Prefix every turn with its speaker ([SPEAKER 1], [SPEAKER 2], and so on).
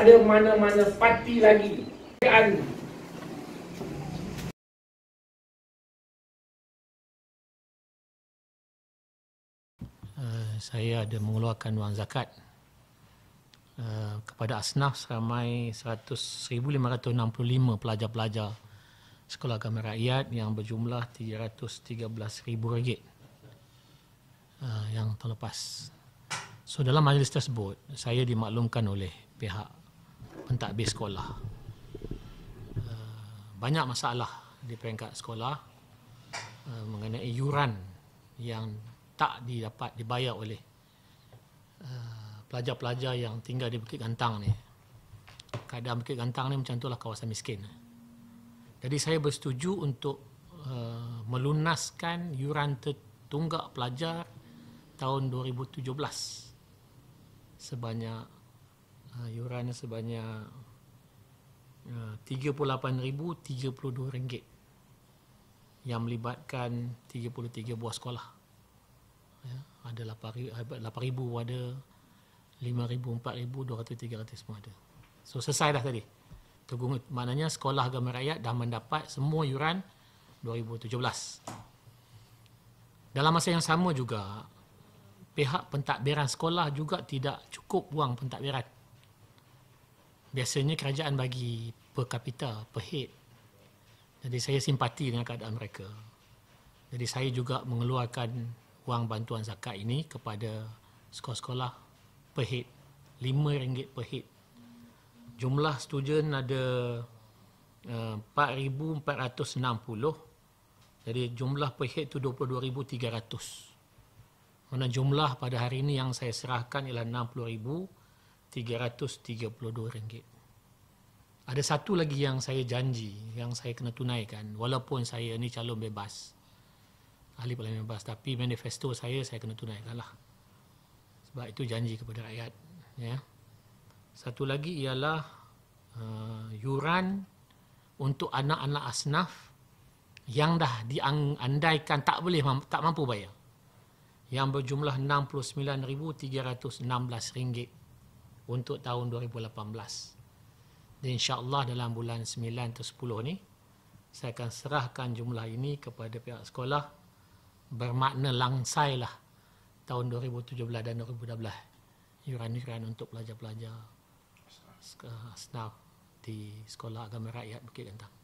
[SPEAKER 1] ada mana-mana parti lagi kan? eh, saya ada mengeluarkan wang zakat Uh, kepada asnaf seramai 1565 pelajar-pelajar sekolah agama rakyat yang berjumlah 313,000 ringgit uh, yang terlepas. So dalam majlis tersebut, saya dimaklumkan oleh pihak pun tak habis sekolah. Eh, banyak masalah di peringkat sekolah eh, mengenai yuran yang tak didapat dibayar oleh eh, pelajar-pelajar yang tinggal di Bukit Gantang ni. Keadaan Bukit Gantang ni macam itulah kawasan miskin. Jadi saya bersetuju untuk melunaskan yuran tertunggak pelajar tahun 2017 sebanyak kerana sebanyak uh, 38,032 ringgit yang melibatkan 33 buah sekolah. Ya, ada 8,000 8, 5,000, 4,000, 200, semua ada. So selesai dah tadi. Tegung, maknanya sekolah agama rakyat dah mendapat semua yuran 2017. Dalam masa yang sama juga, pihak pentadbiran sekolah juga tidak cukup buang pentadbiran biasanya kerajaan bagi per kapita, per head. Jadi saya simpati dengan keadaan mereka. Jadi saya juga mengeluarkan wang bantuan zakat ini kepada sekolah-sekolah per head. RM5 per head. Jumlah student ada eh, uh, 4,460. Jadi jumlah per head itu 22,300. Mana jumlah pada hari ini yang saya serahkan ialah 60,000 RM332. Ada satu lagi yang saya janji, yang saya kena tunaikan, walaupun saya ni calon bebas. Ahli Parlimen Bebas, tapi manifesto saya, saya kena tunaikan lah. Sebab itu janji kepada rakyat. Ya. Satu lagi ialah uh, yuran untuk anak-anak asnaf yang dah diandaikan tak boleh tak mampu bayar yang berjumlah rm ringgit untuk tahun 2018. Dan Insyaallah dalam bulan 9 atau 10 ni saya akan serahkan jumlah ini kepada pihak sekolah bermakna langsailah tahun 2017 dan 2012 yuran-yuran untuk pelajar-pelajar asnaf uh, di Sekolah Agama Rakyat Bukit Gentang.